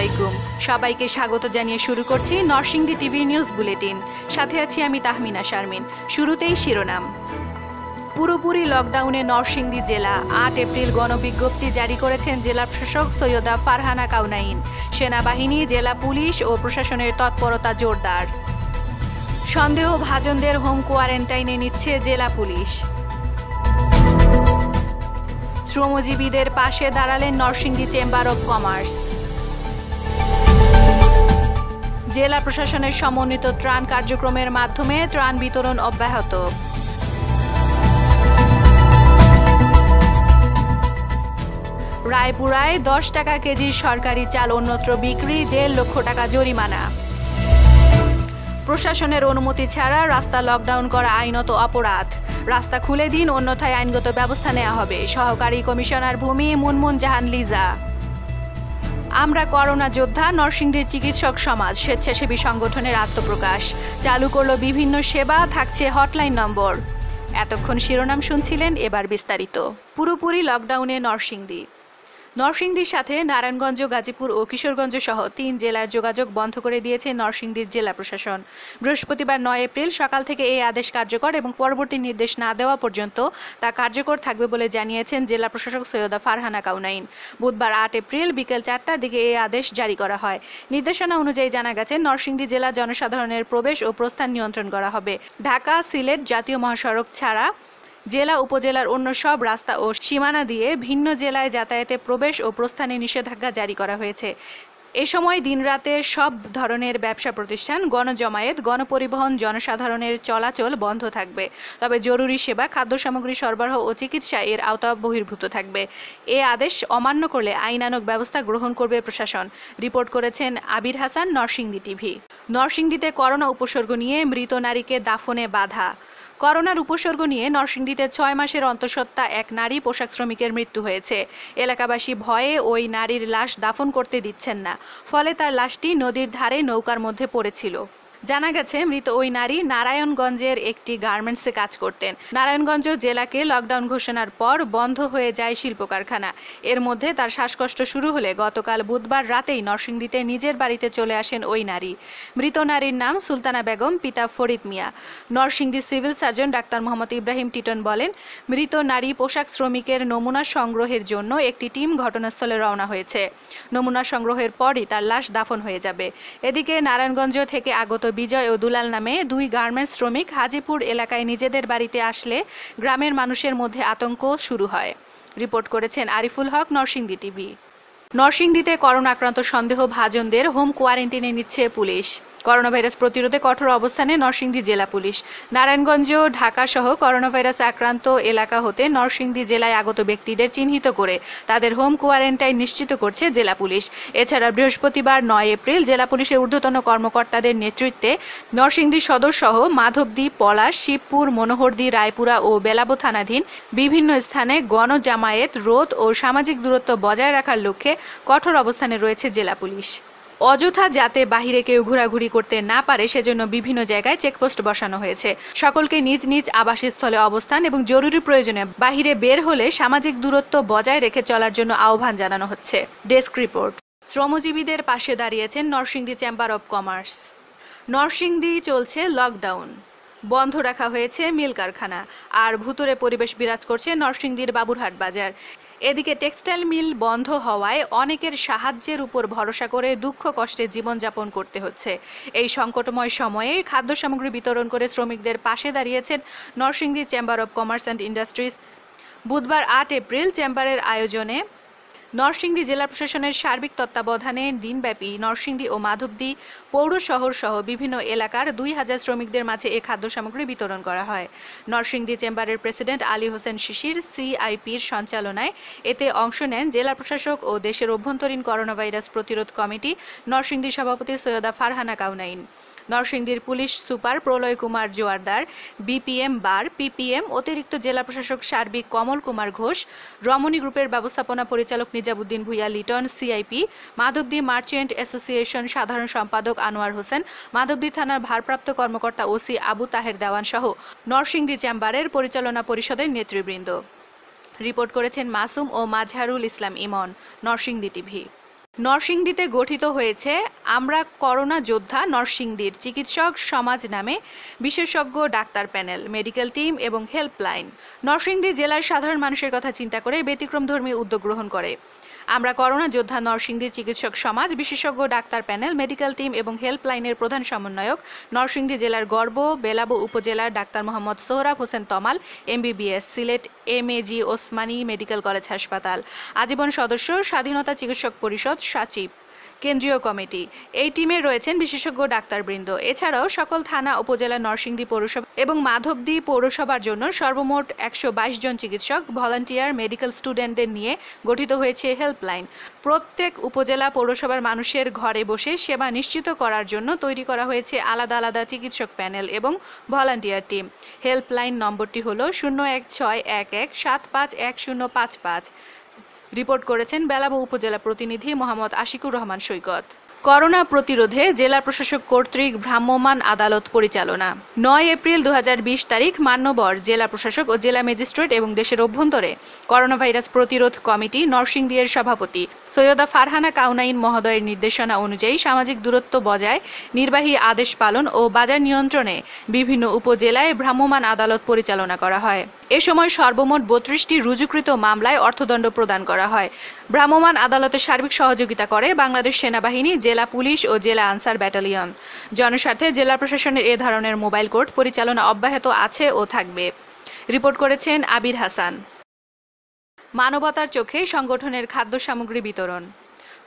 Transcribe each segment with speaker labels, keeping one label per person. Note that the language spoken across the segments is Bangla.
Speaker 1: আলাইকুম সবাইকে স্বাগত জানিয়ে শুরু করছি নরসিংদী টিভি নিউজ বুলেটিন সাথে আছি আমি তাহমিনা শারমিন শুরুতেই শিরোনাম পুরোপুরি লকডাউনে নরসিংদী জেলা আট এপ্রিল গণবিজ্ঞপ্তি জারি করেছেন জেলা প্রশাসক সৈয়দা ফারহানা কাউনাইন সেনাবাহিনী জেলা পুলিশ ও প্রশাসনের তৎপরতা জোরদার সন্দেহ ভাজনদের হোম কোয়ারেন্টাইনে নিচ্ছে জেলা পুলিশ শ্রমজীবীদের পাশে দাঁড়ালেন নরসিংদী চেম্বার অব কমার্স জেলা প্রশাসনের সমন্বিত ত্রাণ কার্যক্রমের মাধ্যমে ত্রাণ বিতরণ অব্যাহত রায়পুরায় দশ টাকা কেজির সরকারি চাল অন্যত্র বিক্রি দেড় লক্ষ টাকা জরিমানা প্রশাসনের অনুমতি ছাড়া রাস্তা লকডাউন করা আইনত অপরাধ রাস্তা খুলে দিন অন্যথায় আইনগত ব্যবস্থা নেওয়া হবে সহকারী কমিশনার ভূমি মুনমুন জাহান লিজা আমরা করোনা যোদ্ধা নরসিংদীর চিকিৎসক সমাজ স্বেচ্ছাসেবী সংগঠনের আত্মপ্রকাশ চালু করলো বিভিন্ন সেবা থাকছে হটলাইন নম্বর এতক্ষণ শিরোনাম শুনছিলেন এবার বিস্তারিত পুরোপুরি লকডাউনে নরসিংদী নরসিংদীর সাথে নারায়ণগঞ্জ গাজীপুর ও কিশোরগঞ্জ সহ তিন জেলার যোগাযোগ বন্ধ করে দিয়েছে নরসিংদীর জেলা প্রশাসন বৃহস্পতিবার নয় এপ্রিল সকাল থেকে এই আদেশ কার্যকর এবং পরবর্তী নির্দেশ না দেওয়া পর্যন্ত তা কার্যকর থাকবে বলে জানিয়েছেন জেলা প্রশাসক সৈয়দা ফারহানা কাউনাইন বুধবার আট এপ্রিল বিকেল চারটার দিকে এই আদেশ জারি করা হয় নির্দেশনা অনুযায়ী জানা গেছে নরসিংদী জেলা জনসাধারণের প্রবেশ ও প্রস্থান নিয়ন্ত্রণ করা হবে ঢাকা সিলেট জাতীয় মহাসড়ক ছাড়া জেলা উপজেলার অন্য সব রাস্তা ও সীমানা দিয়ে ভিন্ন জেলায় যাতায়াতে প্রবেশ ও প্রস্থানে নিষেধাজ্ঞা জারি করা হয়েছে এ সময় দিনরাতে সব ধরনের ব্যবসা প্রতিষ্ঠান গণজমায়েত গণপরিবহন জনসাধারণের চলাচল বন্ধ থাকবে তবে জরুরি সেবা খাদ্য সামগ্রী সরবরাহ ও চিকিৎসা এর আওতা বহির্ভূত থাকবে এ আদেশ অমান্য করলে আইনানক ব্যবস্থা গ্রহণ করবে প্রশাসন রিপোর্ট করেছেন আবির হাসান নরসিংদী টিভি নরসিংদীতে করোনা উপসর্গ নিয়ে মৃত নারীকে দাফনে বাধা করোনার উপসর্গ নিয়ে নরসিংদীতে ছয় মাসের অন্তঃসত্ত্বা এক নারী পোশাক শ্রমিকের মৃত্যু হয়েছে এলাকাবাসী ভয়ে ওই নারীর লাশ দাফন করতে দিচ্ছেন না ফলে তার লাশটি নদীর ধারে নৌকার মধ্যে পড়েছিল জানা গেছে মৃত ওই নারী নারায়ণগঞ্জের একটি গার্মেন্টসে কাজ করতেন নারায়ণগঞ্জ জেলাকে লকডাউন ঘোষণার পর বন্ধ হয়ে যায় শিল্প কারখানা এর মধ্যে তার শ্বাসকষ্ট শুরু হলে গতকাল বুধবার রাতেই নরসিংদীতে নিজের বাড়িতে চলে আসেন ওই নারী মৃত নারীর নাম সুলতানা বেগম পিতা Farid Mia Narsingdi civil surgeon doctor Mohammad Ibrahim Titon বলেন মৃত নারী পোশাক শ্রমিকের নমুনা সংগ্রহের জন্য একটি টিম ঘটনাস্থলে রওনা হয়েছে নমুনা সংগ্রহের পরই তার লাশ দাফন হয়ে যাবে এদিকে নারায়ণগঞ্জ থেকে আগত বিজয় ও দুলাল নামে দুই গার্মেন্টস শ্রমিক হাজিপুর এলাকায় নিজেদের বাড়িতে আসলে গ্রামের মানুষের মধ্যে আতঙ্ক শুরু হয় রিপোর্ট করেছেন আরিফুল হক নরসিংদী টিভি নরসিংদীতে করোনা আক্রান্ত সন্দেহ ভাজনদের হোম কোয়ারেন্টিনে নিচ্ছে পুলিশ করোনা ভাইরাস প্রতিরোধে কঠোর অবস্থানে নরসিংদী জেলা পুলিশ নারায়ণগঞ্জ ও ঢাকাসহ করোনা ভাইরাস আক্রান্ত এলাকা হতে নরসিংদী জেলায় আগত ব্যক্তিদের চিহ্নিত করে তাদের হোম কোয়ারেন্টাইন নিশ্চিত করছে জেলা পুলিশ এছাড়া বৃহস্পতিবার নয় এপ্রিল জেলা পুলিশের ঊর্ধ্বতন কর্মকর্তাদের নেতৃত্বে নরসিংদী সদর সহ মাধবদী পলাশ শিবপুর মনোহরদী রায়পুরা ও বেলাবো থানাধীন বিভিন্ন স্থানে গণজামায়েত রোধ ও সামাজিক দূরত্ব বজায় রাখার লক্ষ্যে কঠোর অবস্থানে রয়েছে জেলা পুলিশ অযথা যাতে বাহিরে কেউ ঘোরাঘুরি করতে না পারে সেজন্য বিভিন্ন জায়গায় চেকপোস্ট বসানো হয়েছে সকলকে নিজ নিজ আবাসস্থলে অবস্থান এবং জরুরি প্রয়োজনে বাহিরে বের হলে সামাজিক দূরত্ব বজায় রেখে চলার জন্য আহ্বান জানানো হচ্ছে ডেস্ক রিপোর্ট শ্রমজীবীদের পাশে দাঁড়িয়েছেন Narsingdi chamber of commerce Narsingdi চলছে লকডাউন বন্ধ রাখা হয়েছে মিল কারখানা আর ভুতুরে পরিবেশ বিরাজ করছে নরসিংদীর বাবুরহাট বাজার এদিকে টেক্সটাইল মিল বন্ধ হওয়ায় অনেকের সাহায্যের উপর ভরসা করে দুঃখ কষ্টে জীবনযাপন করতে হচ্ছে এই সংকটময় সময়ে খাদ্য সামগ্রী বিতরণ করে শ্রমিকদের পাশে দাঁড়িয়েছেন Narsingdi chamber of commerce and industries বুধবার আট এপ্রিল চেম্বারের আয়োজনে নরসিংদী জেলা প্রশাসনের সার্বিক তত্ত্বাবধানে দিনব্যাপী নরসিংদী ও মাধবদী পৌর শহর সহ বিভিন্ন এলাকার দুই হাজার শ্রমিকদের মাঝে এ খাদ্য সামগ্রী বিতরণ করা হয় নরসিংদী চেম্বারের প্রেসিডেন্ট আলী হোসেন শিশির সিআইপির সঞ্চালনায় এতে অংশ নেন জেলা প্রশাসক ও দেশের অভ্যন্তরীণ করোনা ভাইরাস প্রতিরোধ কমিটি নরসিংদী সভাপতি সৈয়দা ফারহানা কাউনাইন নরসিংদীর police super Pralay Kumar Joardar BPM bar PPM অতিরিক্ত জেলা প্রশাসক সার্বিক কমল কুমার ঘোষ রমণী গ্রুপের ব্যবস্থাপনা পরিচালক Nizabuddin Bhuiyan Liton CIP Madhabdi merchant association সাধারণ সম্পাদক আনোয়ার হোসেন মাধবদী থানার ভারপ্রাপ্ত কর্মকর্তা ওসি আবু তাহের দেওয়ান সহ নরসিংদী চেম্বারের পরিচালনা পরিষদের নেতৃবৃন্দ রিপোর্ট করেছেন মাসুম ও মাঝহারুল ইসলাম ইমন নরসিংদী টিভি নরসিংদীতে গঠিত হয়েছে আমরা করোনা যোদ্ধা নরসিংদীর চিকিৎসক সমাজ নামে বিশেষজ্ঞ ডাক্তার প্যানেল মেডিকেল টিম এবং হেল্পলাইন নরসিংদী জেলার সাধারণ মানুষের কথা চিন্তা করে ব্যতিক্রমধর্মী উদ্যোগ গ্রহণ করে আমরা করোনা যোদ্ধা নরসিংদীর চিকিৎসক সমাজ বিশেষজ্ঞ ডাক্তার প্যানেল মেডিকেল টিম এবং হেল্পলাইনের প্রধান সমন্বয়ক নরসিংদী জেলার গর্ব বেলাবো উপজেলার doctor Mohammad Sohrab Hossain Tamal MBBS Sylhet M G Osmani medical college হাসপাতাল আজীবন সদস্য স্বাধীনতা চিকিৎসক পরিষদ সচিব কেন্দ্রীয় কমিটি এই টিমে রয়েছেন বিশেষজ্ঞ ডাক্তারবৃন্দ এছাড়াও সকল থানা উপজেলা নরসিংদী পৌরসভা এবং মাধবদী পৌরসভার জন্য সর্বমোট একশো জন চিকিৎসক ভলান্টিয়ার মেডিকেল স্টুডেন্টদের নিয়ে গঠিত হয়েছে হেল্পলাইন প্রত্যেক উপজেলা পৌরসভার মানুষের ঘরে বসে সেবা নিশ্চিত করার জন্য তৈরি করা হয়েছে আলাদা আলাদা চিকিৎসক প্যানেল এবং ভলান্টিয়ার টিম হেল্পলাইন নম্বরটি হল শূন্য এক ছয় এক এক সাত পাঁচ এক শূন্য পাঁচ পাঁচ রিপোর্ট করেছেন বেলাবো উপজেলা প্রতিনিধি মোহাম্মদ আশিকুর রহমান সৈকত করোনা প্রতিরোধে জেলা প্রশাসক কর্তৃক ভ্রাম্যমাণ আদালত পরিচালনা নয় এপ্রিল দু তারিখ মান্যবর জেলা প্রশাসক ও জেলা ম্যাজিস্ট্রেট এবং দেশের অভ্যন্তরে করোনা ভাইরাস প্রতিরোধ কমিটি নরসিংদীর সভাপতি সৈয়দা ফারহানা কাউনাইন মহোদয়ের নির্দেশনা অনুযায়ী সামাজিক দূরত্ব বজায় নির্বাহী আদেশ পালন ও বাজার নিয়ন্ত্রণে বিভিন্ন উপজেলায় ভ্রাম্যমাণ আদালত পরিচালনা করা হয় এ সময় সর্বমোট বত্রিশটি রুজুকৃত মামলায় অর্থদণ্ড প্রদান করা হয় ভ্রাম্যমাণ আদালতে সার্বিক সহযোগিতা করে বাংলাদেশ সেনাবাহিনী জেলা পুলিশ ও জেলা আনসার ব্যাটালিয়ন জনস্বার্থে জেলা প্রশাসনের এ ধরনের মোবাইল কোর্ট পরিচালনা অব্যাহত আছে ও থাকবে রিপোর্ট করেছেন আবির হাসান মানবতার চোখে সংগঠনের খাদ্য সামগ্রী বিতরণ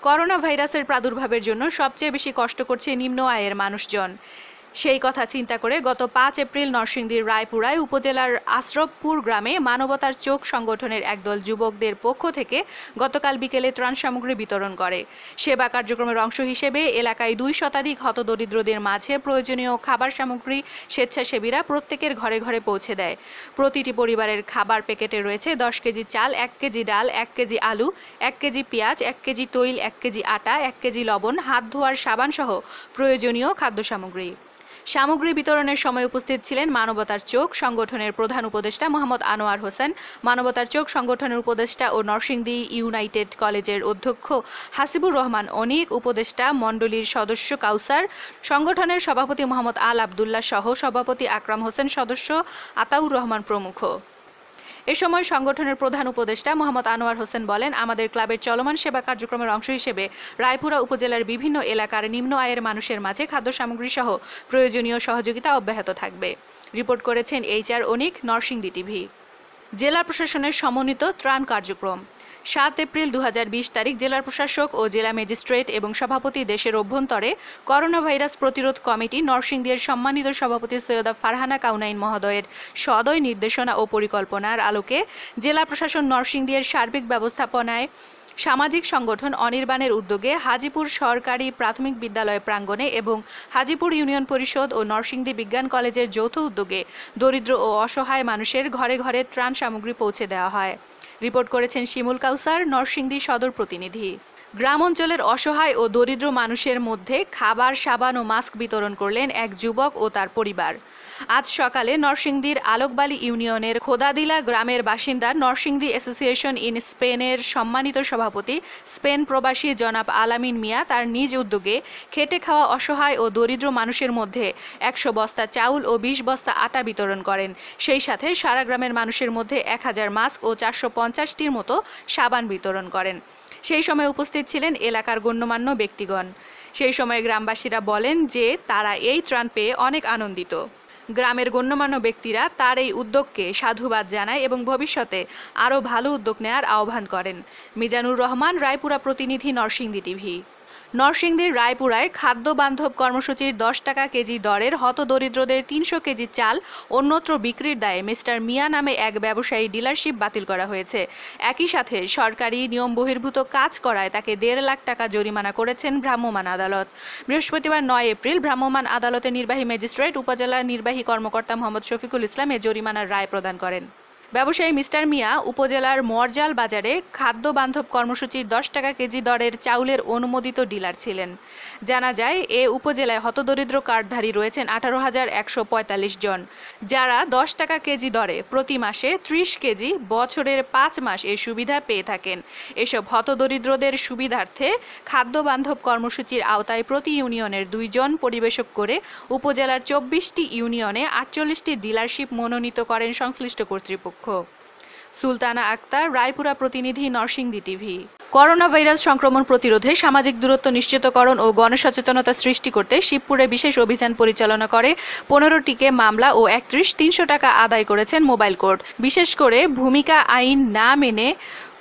Speaker 1: করোনা ভাইরাসের প্রাদুর্ভাবের জন্য সবচেয়ে বেশি কষ্ট করছে নিম্ন আয়ের মানুষজন সেই কথা চিন্তা করে গত পাঁচ এপ্রিল নরসিংদীর রায়পুরায় উপজেলার আশ্রবপুর গ্রামে মানবতার চোখ সংগঠনের একদল যুবকদের পক্ষ থেকে গতকাল বিকেলে ত্রাণ সামগ্রী বিতরণ করে সেবা কার্যক্রমের অংশ হিসেবে এলাকায় দুই শতাধিক হতদরিদ্রদের মাঝে প্রয়োজনীয় খাবার সামগ্রী স্বেচ্ছাসেবীরা প্রত্যেকের ঘরে ঘরে পৌঁছে দেয় প্রতিটি পরিবারের খাবার প্যাকেটে রয়েছে দশ কেজি চাল এক কেজি ডাল এক কেজি আলু এক কেজি পেঁয়াজ এক কেজি তৈল এক কেজি আটা এক কেজি লবণ হাত ধোয়ার সাবানসহ প্রয়োজনীয় খাদ্য সামগ্রী সামগ্রী বিতরণের সময় উপস্থিত ছিলেন মানবতার চোখ সংগঠনের প্রধান উপদেষ্টা মোহাম্মদ আনোয়ার হোসেন মানবতার চোখ সংগঠনের উপদেষ্টা ও নরসিংদী ইউনাইটেড কলেজের অধ্যক্ষ হাসিবুর রহমান অনিক উপদেষ্টা মণ্ডলীর সদস্য কাউসার সংগঠনের সভাপতি মোহাম্মদ আল আবদুল্লাহ সহ সভাপতি আকরাম হোসেন সদস্য আতাউর রহমান প্রমুখ এ সময় সংগঠনের প্রধান উপদেষ্টা মোহাম্মদ আনোয়ার হোসেন বলেন আমাদের ক্লাবের চলমান সেবা কার্যক্রমের অংশ হিসেবে রায়পুরা উপজেলার বিভিন্ন এলাকার নিম্ন আয়ের মানুষের মাঝে খাদ্য সামগ্রী সহ প্রয়োজনীয় সহযোগিতা অব্যাহত থাকবে রিপোর্ট করেছেন এইচআর অনিক নরসিংদী টিভি জেলা প্রশাসনের সমন্বিত ত্রাণ কার্যক্রম সাত এপ্রিল দু তারিখ জেলার প্রশাসক ও জেলা ম্যাজিস্ট্রেট এবং সভাপতি দেশের অভ্যন্তরে করোনা ভাইরাস প্রতিরোধ কমিটি নরসিংদীর সম্মানিত সভাপতি সৈয়দা ফারহানা কাউনাইন মহোদয়ের সদয় নির্দেশনা ও পরিকল্পনার আলোকে জেলা প্রশাসন নরসিংদীর সার্বিক ব্যবস্থাপনায় সামাজিক সংগঠন অনির্বাণের উদ্যোগে হাজিপুর সরকারি প্রাথমিক বিদ্যালয় প্রাঙ্গণে এবং হাজিপুর ইউনিয়ন পরিষদ ও নরসিংদী বিজ্ঞান কলেজের যৌথ উদ্যোগে দরিদ্র ও অসহায় মানুষের ঘরে ঘরে ত্রাণ সামগ্রী পৌঁছে দেওয়া হয় রিপোর্ট করেছেন শিমুল কাউসার নরসিংদী সদর প্রতিনিধি গ্রাম অঞ্চলের অসহায় ও দরিদ্র মানুষের মধ্যে খাবার সাবান ও মাস্ক বিতরণ করলেন এক যুবক ও তার পরিবার আজ সকালে নরসিংদীর আলোকবালি ইউনিয়নের খোদাদিলা গ্রামের বাসিন্দা নরসিংদী অ্যাসোসিয়েশন ইন স্পেনের সম্মানিত সভাপতি স্পেন প্রবাসী জনাব আলামিন মিয়া তার নিজ উদ্যোগে খেটে খাওয়া অসহায় ও দরিদ্র মানুষের মধ্যে একশো বস্তা চাউল ও বিশ বস্তা আটা বিতরণ করেন সেই সাথে সারা গ্রামের মানুষের মধ্যে এক হাজার মাস্ক ও চারশো পঞ্চাশটির মতো সাবান বিতরণ করেন সেই সময় উপস্থিত ছিলেন এলাকার গণ্যমান্য ব্যক্তিগণ সেই সময় গ্রামবাসীরা বলেন যে তারা এই ত্রাণ পেয়ে অনেক আনন্দিত গ্রামের গণ্যমান্য ব্যক্তিরা তার এই উদ্যোগকে সাধুবাদ জানায় এবং ভবিষ্যতে আরও ভালো উদ্যোগ নেয়ার আহ্বান করেন মিজানুর রহমান রায়পুরা প্রতিনিধি নরসিংদী টিভি নরসিংদীর রায়পুরায় খাদ্য বান্ধব কর্মসূচির দশ টাকা কেজি দরের হতদরিদ্রদের তিনশো কেজি চাল অন্যত্র বিক্রির দায়ে মিস্টার মিয়া নামে এক ব্যবসায়ী ডিলারশিপ বাতিল করা হয়েছে একই সাথে সরকারি নিয়ম বহির্ভূত কাজ করায় তাকে দেড় লাখ টাকা জরিমানা করেছেন ভ্রাম্যমাণ আদালত বৃহস্পতিবার নয় এপ্রিল ভ্রাম্যমাণ আদালতের নির্বাহী ম্যাজিস্ট্রেট উপজেলা নির্বাহী কর্মকর্তা মোহাম্মদ শফিকুল ইসলাম এ জরিমানার রায় প্রদান করেন ব্যবসায়ী মিস্টার মিয়া উপজেলার মরজাল বাজারে খাদ্য বান্ধব কর্মসূচির দশ টাকা কেজি দরের চাউলের অনুমোদিত ডিলার ছিলেন জানা যায় এ উপজেলায় হতদরিদ্র কার্ডধারী রয়েছেন আঠারো হাজার একশো পঁয়তাল্লিশ জন যারা দশ টাকা কেজি দরে প্রতি মাসে ত্রিশ কেজি বছরের পাঁচ মাস এই সুবিধা পেয়ে থাকেন এসব হতদরিদ্রদের সুবিধার্থে খাদ্য বান্ধব কর্মসূচির আওতায় প্রতি ইউনিয়নের দুইজন পরিবেশক করে উপজেলার চব্বিশটি ইউনিয়নে আটচল্লিশটি ডিলারশিপ মনোনীত করেন সংশ্লিষ্ট কর্তৃপক্ষ সাক্ষ্য সুলতানা আক্তার রায়পুরা প্রতিনিধি নরসিংদী টিভি করোনা ভাইরাস সংক্রমণ প্রতিরোধে সামাজিক দূরত্ব নিশ্চিতকরণ ও গণসচেতনতা সৃষ্টি করতে শিবপুরে বিশেষ অভিযান পরিচালনা করে পনেরোটিকে মামলা ও একত্রিশ তিনশো টাকা আদায় করেছেন মোবাইল কোর্ট বিশেষ করে ভূমিকা আইন না মেনে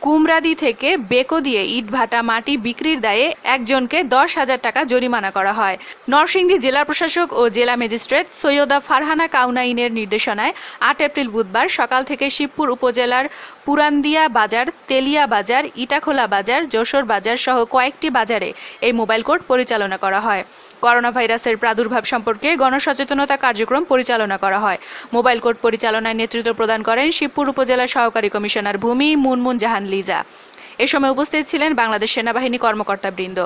Speaker 1: কুমরাদি থেকে বেকো দিয়ে ইটভাটা মাটি বিক্রির দায়ে একজনকে দশ হাজার টাকা জরিমানা করা হয় নরসিংদী জেলা প্রশাসক ও জেলা ম্যাজিস্ট্রেট সৈয়দা ফারহানা কাউনাইনের নির্দেশনায় আট এপ্রিল বুধবার সকাল থেকে শিবপুর উপজেলার পুরান্দিয়া বাজার তেলিয়া বাজার ইটাখোলা বাজার যশোর বাজার সহ কয়েকটি বাজারে এই মোবাইল কোর্ট পরিচালনা করা হয় করোনা ভাইরাসের প্রাদুর্ভাব সম্পর্কে গণসচেতনতা কার্যক্রম পরিচালনা করা হয় মোবাইল কোর্ট পরিচালনায় নেতৃত্ব প্রদান করেন শিবপুর উপজেলা সহকারী কমিশনার ভূমি মুনমুন জাহান লিজা এ সময় উপস্থিত ছিলেন বাংলাদেশ সেনাবাহিনী কর্মকর্তাবৃন্দ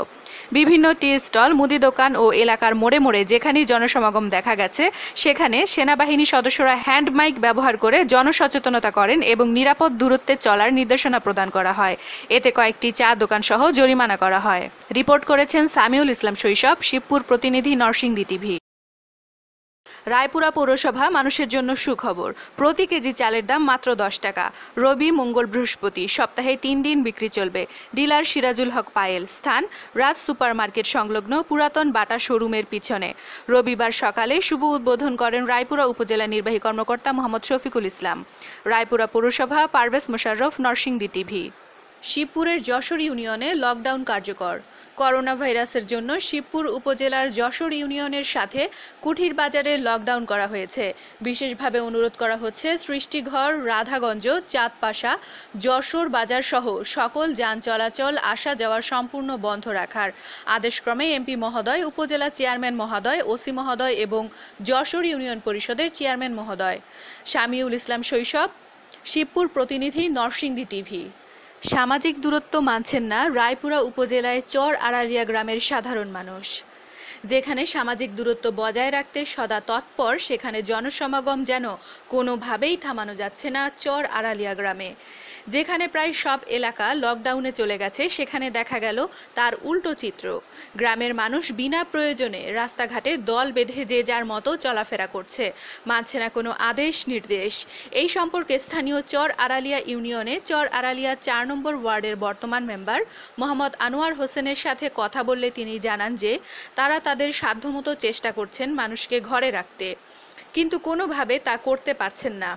Speaker 1: বিভিন্ন টি স্টল মুদি দোকান ও এলাকার মোড়ে মোড়ে যেখানেই জনসমাগম দেখা গেছে সেখানে সেনাবাহিনী সদস্যরা হ্যান্ড মাইক ব্যবহার করে জনসচেতনতা করেন এবং নিরাপদ দূরত্বে চলার নির্দেশনা প্রদান করা হয় এতে কয়েকটি চা দোকান সহ জরিমানা করা হয় রিপোর্ট করেছেন সামিউল ইসলাম শৈশব শিবপুর প্রতিনিধি নরসিংদী টিভি রায়পুরা পৌরসভা মানুষের জন্য সুখবর প্রতি কেজি চালের দাম মাত্র দশ টাকা রবি মঙ্গল বৃহস্পতি সপ্তাহে তিন দিন বিক্রি চলবে ডিলার সিরাজুল হক পায়েল স্থান রাজ সুপার মার্কেট সংলগ্ন পুরাতন বাটা শোরুমের পিছনে রবিবার সকালে শুভ উদ্বোধন করেন রায়পুরা উপজেলা নির্বাহী কর্মকর্তা মোহাম্মদ শফিকুল ইসলাম রায়পুরা পৌরসভা পারভেজ মোশাররফ নরসিংদী টিভি শিবপুরের যশোর ইউনিয়নে লকডাউন কার্যকর করোনা ভাইরাসের জন্য শিবপুর উপজেলার যশোর ইউনিয়নের সাথে কুঠির বাজারে লকডাউন করা হয়েছে বিশেষভাবে অনুরোধ করা হচ্ছে সৃষ্টিঘর রাধাগঞ্জ চাঁদপাশা যশোর বাজার সহ সকল যান চলাচল আসা যাওয়ার সম্পূর্ণ বন্ধ রাখার আদেশক্রমে এমপি মহোদয় উপজেলা চেয়ারম্যান মহোদয় ওসি মহোদয় এবং যশোর ইউনিয়ন পরিষদের চেয়ারম্যান মহোদয় শামিউল ইসলাম শৈশব শিবপুর প্রতিনিধি নরসিংদী টিভি সামাজিক দূরত্ব মানছেন না রায়পুরা উপজেলায় চর আড়ালিয়া গ্রামের সাধারণ মানুষ যেখানে সামাজিক দূরত্ব বজায় রাখতে সদা তৎপর সেখানে জনসমাগম যেন কোনোভাবেই থামানো যাচ্ছে না চর আড়ালিয়া গ্রামে যেখানে প্রায় সব এলাকা লকডাউনে চলে গেছে সেখানে দেখা গেল তার উল্টো চিত্র গ্রামের মানুষ বিনা প্রয়োজনে রাস্তাঘাটে দল বেঁধে যে যার মতো চলাফেরা করছে মানছে না কোনো আদেশ নির্দেশ এই সম্পর্কে স্থানীয় চর আড়ালিয়া ইউনিয়নে চর আড়ালিয়া চার নম্বর ওয়ার্ডের বর্তমান মেম্বার মোহাম্মদ আনোয়ার হোসেনের সাথে কথা বললে তিনি জানান যে তারা তারা তাদের সাধ্যমতো চেষ্টা করছেন মানুষকে ঘরে রাখতে কিন্তু কোনোভাবে তা করতে পারছেন না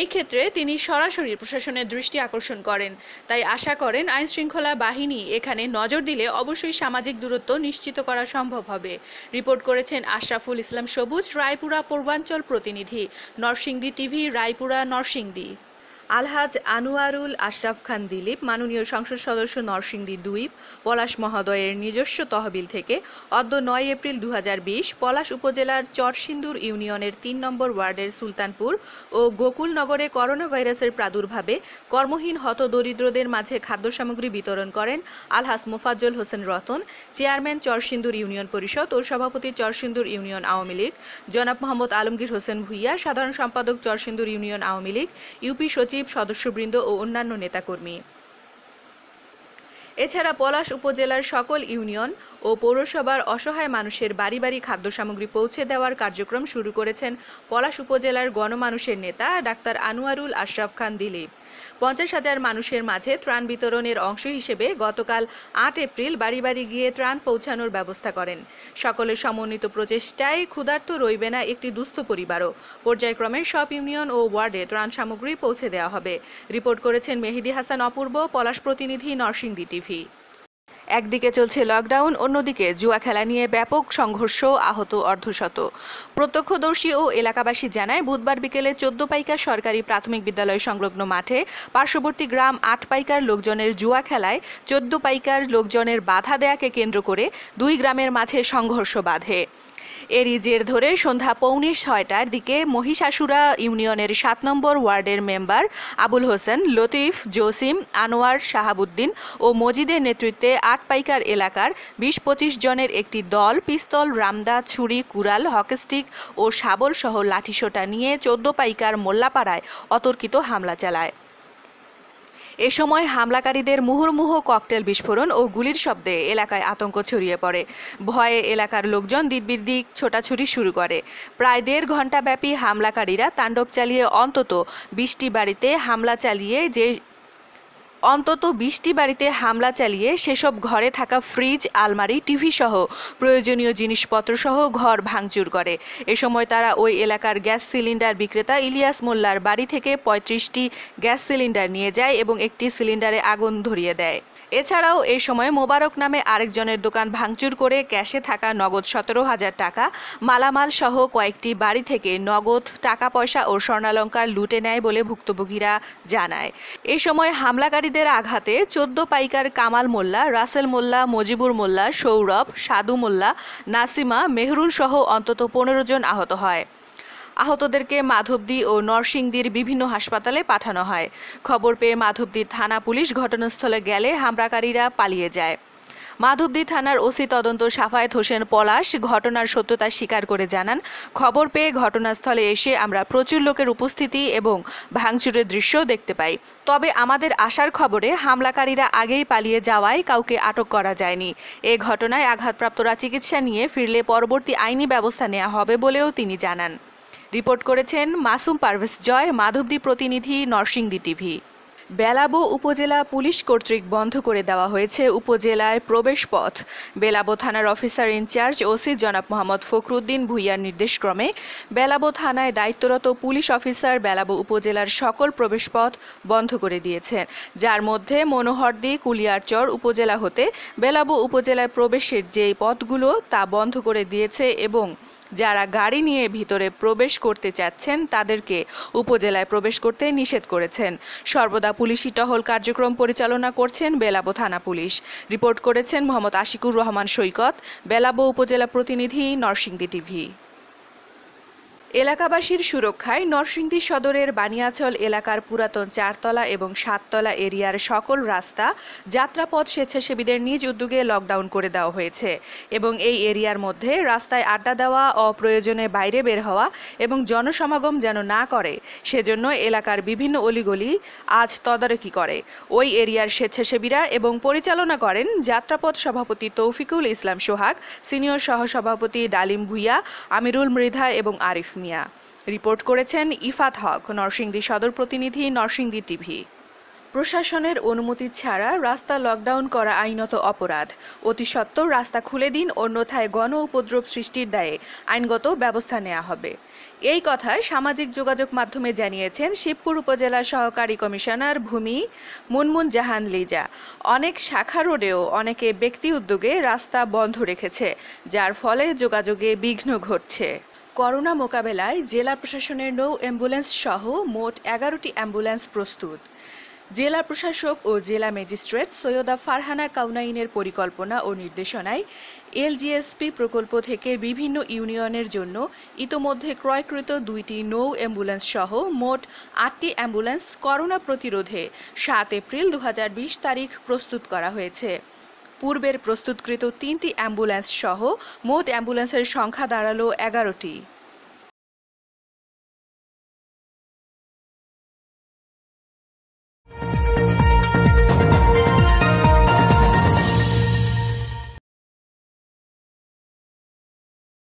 Speaker 1: এই ক্ষেত্রে তিনি সরাসরি প্রশাসনের দৃষ্টি আকর্ষণ করেন তাই আশা করেন আইন শৃঙ্খলা বাহিনী এখানে নজর দিলে অবশ্যই সামাজিক দূরত্ব নিশ্চিত করা সম্ভব হবে রিপোর্ট করেছেন আশরাফুল ইসলাম সবুজ রায়পুরা পূর্বাঞ্চল প্রতিনিধি নরসিংদী টিভি রায়পুরা নরসিংদী আলহাজ আনোয়ারুল আশরাফ খান দিলীপ মাননীয় সংসদ সদস্য নরসিংদী দুই পলাশ মহোদয়ের নিজস্ব তহবিল থেকে অদ্য নয় এপ্রিল দু পলাশ উপজেলার চরসিন্দুর ইউনিয়নের তিন নম্বর ওয়ার্ডের সুলতানপুর ও গোকুলনগরে করোনা ভাইরাসের প্রাদুর্ভাবে কর্মহীন হত দরিদ্রদের মাঝে খাদ্য সামগ্রী বিতরণ করেন আলহাজ মোফাজ্জল হোসেন রতন চেয়ারম্যান চরসিন্দুর ইউনিয়ন পরিষদ ও সভাপতি চরসিন্দুর ইউনিয়ন আওয়ামী লীগ জনাব মোহাম্মদ আলমগীর হোসেন ভুইয়া সাধারণ সম্পাদক চরসিন্দুর ইউনিয়ন আওয়ামী লীগ ইউপি সচিব সচিব সদস্যবৃন্দ ও অন্যান্য নেতাকর্মী এছাড়া পলাশ উপজেলার সকল ইউনিয়ন ও পৌরসভার অসহায় মানুষের বাড়ি বাড়ি খাদ্য সামগ্রী পৌঁছে দেওয়ার কার্যক্রম শুরু করেছেন পলাশ উপজেলার গণমানুষের নেতা ডাক্তার আনোয়ারুল আশরাফ খান দিলীপ পঞ্চাশ হাজার মানুষের মাঝে ত্রাণ বিতরণের অংশ হিসেবে গতকাল আট এপ্রিল বাড়ি বাড়ি গিয়ে ত্রাণ পৌঁছানোর ব্যবস্থা করেন সকলের সমন্বিত প্রচেষ্টায় ক্ষুধার্ত রইবে না একটি দুস্থ পরিবারও পর্যায়ক্রমে সব ইউনিয়ন ও ওয়ার্ডে ত্রাণ সামগ্রী পৌঁছে দেওয়া হবে রিপোর্ট করেছেন মেহেদি হাসান অপূর্ব পলাশ প্রতিনিধি নরসিংদী টিভি টিভি একদিকে চলছে লকডাউন অন্যদিকে জুয়া খেলা নিয়ে ব্যাপক সংঘর্ষ আহত অর্ধশত প্রত্যক্ষদর্শী ও এলাকাবাসী জানায় বুধবার বিকেলে চোদ্দ পাইকার সরকারি প্রাথমিক বিদ্যালয় সংলগ্ন মাঠে পার্শ্ববর্তী গ্রাম আট পাইকার লোকজনের জুয়া খেলায় পাইকার লোকজনের বাধা দেয়াকে কেন্দ্র করে দুই গ্রামের মাঝে সংঘর্ষ বাধে এরই জের ধরে সন্ধ্যা পৌনে ছয়টার দিকে মহিষাসুরা ইউনিয়নের সাত নম্বর ওয়ার্ডের মেম্বার আবুল হোসেন লতিফ জসিম আনোয়ার শাহাবুদ্দিন ও মজিদের নেতৃত্বে আট পাইকার এলাকার বিশ পঁচিশ জনের একটি দল পিস্তল রামদা ছুরি কুড়াল হকস্টিক ও শাবল সহ লাঠিসোটা নিয়ে চোদ্দ পাইকার মোল্লাপাড়ায় অতর্কিত হামলা চালায় এ সময় হামলাকারীদের মুহুর্মুহ ককটেল বিস্ফোরণ ও গুলির শব্দে এলাকায় আতঙ্ক ছড়িয়ে পড়ে ভয়ে এলাকার লোকজন দিকবির ছোটাছুটি শুরু করে প্রায় দেড় ঘণ্টাব্যাপী হামলাকারীরা তাণ্ডব চালিয়ে অন্তত বিশটি বাড়িতে হামলা চালিয়ে যে অন্তত বিশটি বাড়িতে হামলা চালিয়ে সেসব ঘরে থাকা ফ্রিজ আলমারি টিভি সহ প্রয়োজনীয় জিনিসপত্র সহ ঘর ভাঙচুর করে এ সময় তারা ওই এলাকার গ্যাস সিলিন্ডার বিক্রেতা ইলিয়াস মোল্লার বাড়ি থেকে পঁয়ত্রিশটি গ্যাস সিলিন্ডার নিয়ে যায় এবং একটি সিলিন্ডারে আগুন ধরিয়ে দেয় এছাড়াও এই সময় মোবারক নামে আরেকজনের দোকান ভাঙচুর করে ক্যাশে থাকা নগদ সতেরো হাজার টাকা মালামাল সহ কয়েকটি বাড়ি থেকে নগদ টাকা পয়সা ও স্বর্ণালঙ্কার লুটে নেয় বলে ভুক্তভোগীরা জানায় এ সময় হামলাকারীদের আঘাতে চোদ্দ পাইকার কামাল মোল্লা রাসেল মোল্লা মজিবুর মোল্লা সৌরভ সাদু মোল্লা নাসিমা মেহরুল সহ অন্তত পনেরো জন আহত হয় আহতদেরকে মাধবদী ও নরসিংদীর বিভিন্ন হাসপাতালে পাঠানো হয় খবর পেয়ে মাধবদী থানা পুলিশ ঘটনাস্থলে গেলে হামলাকারীরা পালিয়ে যায় মাধবদী থানার ওসি তদন্ত সাফায়েত হোসেন পলাশ ঘটনার সত্যতা স্বীকার করে জানান খবর পেয়ে ঘটনাস্থলে এসে আমরা প্রচুর লোকের উপস্থিতি এবং ভাঙচুরের দৃশ্য দেখতে পাই তবে আমাদের আসার খবরে হামলাকারীরা আগেই পালিয়ে যাওয়ায় কাউকে আটক করা যায়নি এ ঘটনায় আঘাতপ্রাপ্তরা চিকিৎসা নিয়ে ফিরলে পরবর্তী আইনি ব্যবস্থা নেওয়া হবে বলেও তিনি জানান রিপোর্ট করেছেন মাসুম পারভেস জয় মাধবদী প্রতিনিধি নরসিংদী টিভি বেলাবো উপজেলা পুলিশ কর্তৃক বন্ধ করে দেওয়া হয়েছে উপজেলায় প্রবেশ পথ বেলাবো থানার অফিসার ইনচার্জ ওসি জনাব মোহাম্মদ ফখরুদ্দিন ভুইয়ার নির্দেশক্রমে বেলাবো থানায় দায়িত্বরত পুলিশ অফিসার বেলাবো উপজেলার সকল প্রবেশ পথ বন্ধ করে দিয়েছেন যার মধ্যে মনোহরদি কুলিয়ারচর উপজেলা হতে বেলাবো উপজেলায় প্রবেশের যেই পথগুলো তা বন্ধ করে দিয়েছে এবং যারা গাড়ি নিয়ে ভিতরে প্রবেশ করতে চাচ্ছেন তাদেরকে উপজেলায় প্রবেশ করতে নিষেধ করেছেন সর্বদা পুলিশি টহল কার্যক্রম পরিচালনা করছেন বেলাবো থানা পুলিশ রিপোর্ট করেছেন মোহাম্মদ আশিকুর রহমান সৈকত বেলাবো উপজেলা প্রতিনিধি নরসিংদী টিভি এলাকাবাসীর সুরক্ষায় নরসিংদী সদরের বানিয়াচল এলাকার পুরাতন চারতলা এবং সাততলা এরিয়ার সকল রাস্তা যাত্রাপথ স্বেচ্ছাসেবীদের নিজ উদ্যোগে লকডাউন করে দেওয়া হয়েছে এবং এই এরিয়ার মধ্যে রাস্তায় আড্ডা দেওয়া অপ্রয়োজনে বাইরে বের হওয়া এবং জনসমাগম যেন না করে সেজন্য এলাকার বিভিন্ন অলিগলি আজ তদারকি করে ওই এরিয়ার স্বেচ্ছাসেবীরা এবং পরিচালনা করেন যাত্রাপথ সভাপতি তৌফিকুল ইসলাম সোহাগ সিনিয়র সহসভাপতি ডালিম ভুইয়া আমিরুল মৃধা এবং আরিফ মিয়া রিপোর্ট করেছেন ইফাত হক নরসিংদী সদর প্রতিনিধি নরসিংদী টিভি প্রশাসনের অনুমতি ছাড়া রাস্তা লকডাউন করা আইনত অপরাধ অতি সত্ত্বর রাস্তা খুলে দিন অন্যথায় গণ উপদ্রব সৃষ্টির দায়ে আইনগত ব্যবস্থা নেওয়া হবে এই কথা সামাজিক যোগাযোগ মাধ্যমে জানিয়েছেন শিবপুর উপজেলার সহকারী কমিশনার ভূমি মুনমুন জাহান লিজা অনেক শাখা রোডেও অনেকে ব্যক্তি উদ্যোগে রাস্তা বন্ধ রেখেছে যার ফলে যোগাযোগে বিঘ্ন ঘটছে করোনা মোকাবেলায় জেলা প্রশাসনের নৌ অ্যাম্বুলেন্স সহ মোট এগারোটি অ্যাম্বুলেন্স প্রস্তুত জেলা প্রশাসক ও জেলা ম্যাজিস্ট্রেট সৈয়দা ফারহানা কাউনাইনের পরিকল্পনা ও নির্দেশনায় এলজিএসপি প্রকল্প থেকে বিভিন্ন ইউনিয়নের জন্য ইতোমধ্যে ক্রয়কৃত দুইটি নৌ অ্যাম্বুলেন্স সহ মোট আটটি অ্যাম্বুলেন্স করোনা প্রতিরোধে সাত এপ্রিল দু তারিখ প্রস্তুত করা হয়েছে পূর্বের প্রস্তুতকৃত তিনটি অ্যাম্বুলেন্স সহ মোট অ্যাম্বুলেন্সের সংখ্যা দাঁড়ালো এগারোটি